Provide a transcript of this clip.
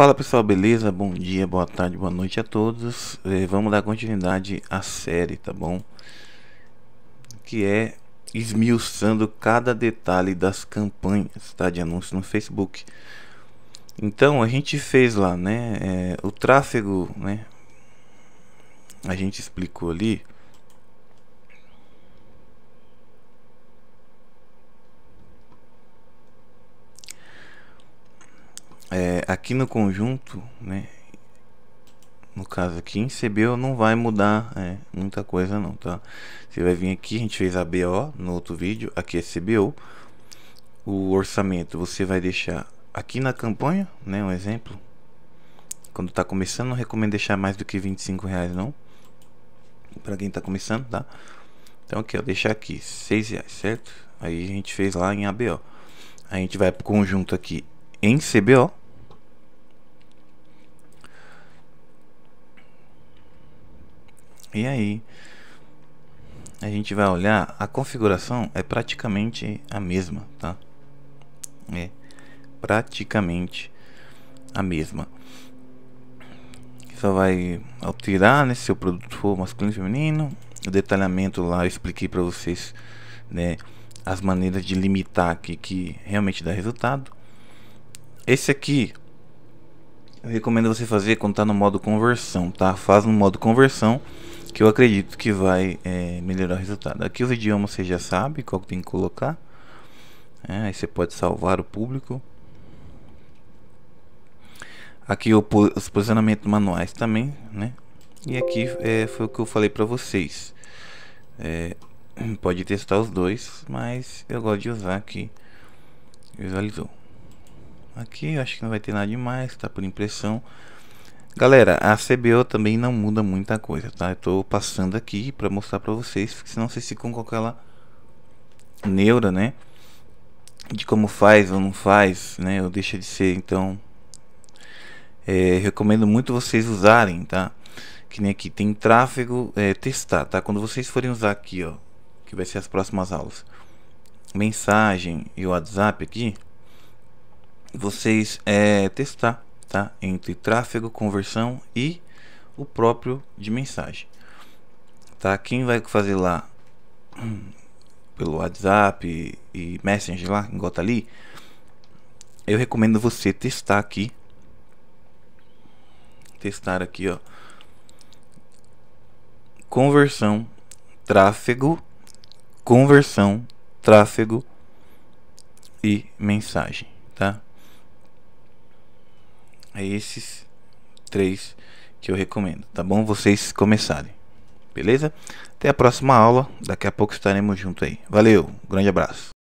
Fala pessoal, beleza? Bom dia, boa tarde, boa noite a todos. É, vamos dar continuidade à série, tá bom? Que é esmiuçando cada detalhe das campanhas tá? de anúncio no Facebook. Então a gente fez lá, né? É, o tráfego, né? A gente explicou ali é, aqui no conjunto, né, no caso aqui em CBO não vai mudar é, muita coisa não, tá? Você vai vir aqui, a gente fez a BO no outro vídeo, aqui é CBO. O orçamento você vai deixar aqui na campanha, né, um exemplo. Quando tá começando, não recomendo deixar mais do que 25 reais não. Para quem tá começando, tá? Então aqui, ó, deixar aqui 6 reais, certo? Aí a gente fez lá em ABO. A gente vai pro conjunto aqui em CBO E aí a gente vai olhar, a configuração é praticamente a mesma, tá? É praticamente a mesma. Só vai alterar, né, se o produto for masculino e feminino. O detalhamento lá eu expliquei para vocês, né, as maneiras de limitar aqui que realmente dá resultado. Esse aqui eu recomendo você fazer quando está no modo conversão, tá? Faz no modo conversão que eu acredito que vai é, melhorar o resultado. Aqui os idiomas você já sabe qual que tem que colocar. É, aí você pode salvar o público. Aqui o, os posicionamentos manuais também, né? E aqui é, foi o que eu falei para vocês. É, pode testar os dois, mas eu gosto de usar aqui. Visualizou aqui acho que não vai ter nada demais, tá por impressão. Galera, a CBO também não muda muita coisa, tá? Eu tô passando aqui para mostrar para vocês, porque senão vocês ficam com aquela neura, né? De como faz ou não faz, né? Ou deixa de ser, então... É, recomendo muito vocês usarem, tá? Que nem aqui, tem tráfego, é, testar, tá? Quando vocês forem usar aqui, ó, que vai ser as próximas aulas. Mensagem e WhatsApp aqui, vocês é, testar tá? entre tráfego, conversão e o próprio de mensagem. Tá? Quem vai fazer lá hum, pelo WhatsApp e, e Messenger lá, em ali, eu recomendo você testar aqui. Testar aqui, ó. Conversão, tráfego, conversão, tráfego e mensagem, tá? É esses três que eu recomendo, tá bom? Vocês começarem, beleza? Até a próxima aula, daqui a pouco estaremos junto aí. Valeu, grande abraço.